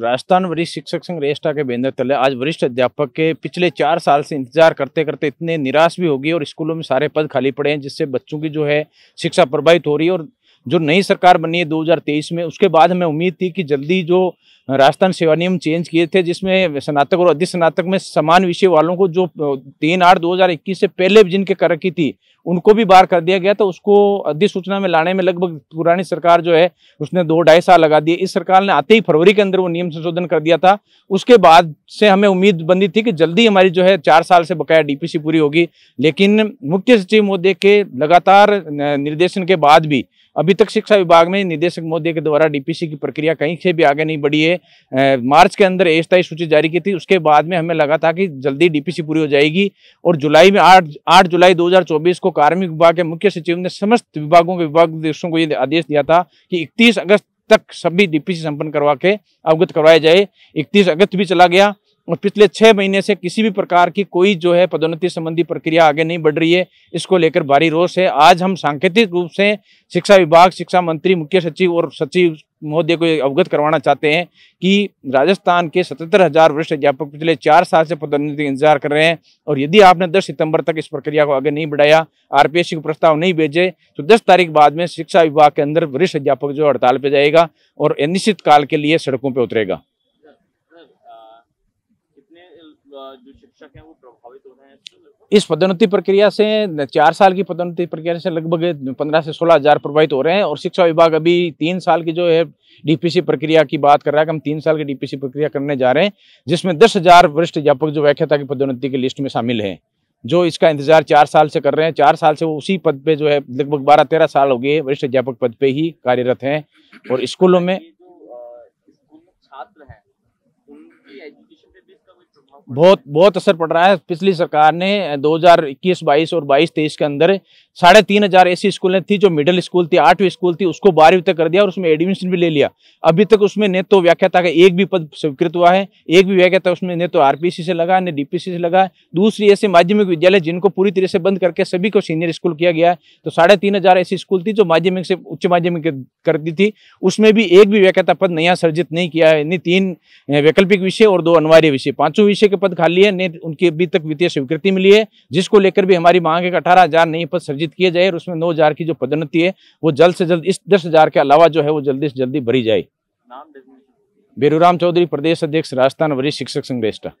राजस्थान वरिष्ठ शिक्षक संघ रेस्टा के बेंद्र तले आज वरिष्ठ अध्यापक के पिछले चार साल से इंतजार करते करते इतने निराश भी होगी और स्कूलों में सारे पद खाली पड़े हैं जिससे बच्चों की जो है शिक्षा प्रभावित हो रही है और जो नई सरकार बनी है 2023 में उसके बाद हमें उम्मीद थी कि जल्दी जो राजस्थान सेवा नियम चेंज किए थे जिसमें स्नातक और अधिस्नातक स्नातक में समान विषय वालों को जो तीन आठ दो हजार इक्कीस से पहले जिनके कर रखी थी उनको भी बाहर कर दिया गया तो उसको अधिसूचना में लाने में लगभग पुरानी सरकार जो है उसने दो ढाई साल लगा दिए इस सरकार ने आते ही फरवरी के अंदर वो नियम संशोधन कर दिया था उसके बाद से हमें उम्मीद बंदी थी कि जल्दी हमारी जो है चार साल से बकाया डीपीसी पूरी होगी लेकिन मुख्य सचिव महोदय के लगातार निर्देशन के बाद भी अभी तक शिक्षा विभाग में निदेशक महोदय के द्वारा डीपीसी की प्रक्रिया कहीं से भी आगे नहीं बढ़ी है मार्च के अंदर अस्थायी सूची जारी की थी उसके बाद में हमें लगा था कि जल्दी डीपीसी पूरी हो जाएगी और जुलाई में आठ आठ जुलाई 2024 को कार्मिक विभाग के मुख्य सचिव ने समस्त विभागों के विभाग को ये आदेश दिया था कि इकतीस अगस्त तक सभी डीपीसी संपन्न करवा के अवगत करवाया जाए इकतीस अगस्त भी चला गया और पिछले छः महीने से किसी भी प्रकार की कोई जो है पदोन्नति संबंधी प्रक्रिया आगे नहीं बढ़ रही है इसको लेकर भारी रोष है आज हम सांकेतिक रूप से शिक्षा विभाग शिक्षा मंत्री मुख्य सचिव और सचिव महोदय को अवगत करवाना चाहते हैं कि राजस्थान के सतहत्तर हजार वरिष्ठ अध्यापक पिछले चार साल से पदोन्नति का इंतजार कर रहे हैं और यदि आपने 10 सितंबर तक इस प्रक्रिया को आगे नहीं बढ़ाया आरपीएससी को प्रस्ताव नहीं भेजे तो 10 तारीख बाद में शिक्षा विभाग के अंदर वरिष्ठ अध्यापक जो हड़ताल पर जाएगा और अनिश्चित काल के लिए सड़कों पर उतरेगा जो शिक्षक हैं वो प्रभावित हो रहे हैं इस पदोन्नति प्रक्रिया से चार साल की पदोन्नति प्रक्रिया से लगभग पंद्रह से सोलह हजार प्रभावित हो रहे हैं और शिक्षा विभाग अभी तीन साल की जो है डीपीसी प्रक्रिया की बात कर रहा है कि हम तीन साल की डीपीसी प्रक्रिया करने जा रहे हैं जिसमें दस हजार वरिष्ठ अध्यापक जो व्याख्याता की पदोन्नति की लिस्ट में शामिल है जो इसका इंतजार चार साल से कर रहे हैं चार साल से वो उसी पद पे जो है लगभग बारह तेरह साल हो गए वरिष्ठ अध्यापक पद पे ही कार्यरत हैं और स्कूलों में छात्र हैं उनकी बहुत बहुत असर पड़ रहा है पिछली सरकार ने 2021 22 और 22 23 के अंदर साढ़े तीन हजार ऐसी स्कूलें थी जो मिडिल स्कूल थी आठवीं स्कूल थी उसको बारहवीं तक कर दिया और उसमें एडमिशन भी ले लिया अभी तक उसमें नेतो व्याख्याता का एक भी पद स्वीकृत हुआ है एक भी व्याख्याता उसमें न तो आरपीसी से लगा ने डीपीसी से लगा दूसरी ऐसे माध्यमिक विद्यालय जिनको पूरी तरह से बंद करके सभी को सीनियर स्कूल किया गया है तो साढ़े तीन हजार ऐसी स्कूल थी जो माध्यमिक से उच्च माध्यमिक कर दी थी उसमें भी एक भी व्याख्याता पद नया सर्जित नहीं किया है यानी तीन वैकल्पिक विषय और दो अनिवार्य विषय पांचों विषय के पद खाली है नहीं उनकी अभी तक वित्तीय स्वीकृति मिली है जिसको लेकर भी हमारी मांग है कि अठारह हजार नए पद सर्जित किए जाए और उसमें नौ हजार की जो पदोन्नति है वो जल्द से जल्द इस दस हजार के अलावा जो है वो जल्दी से जल्दी भरी जाए बेरूराम चौधरी प्रदेश अध्यक्ष राजस्थान वरिष्ठ शिक्षक संघ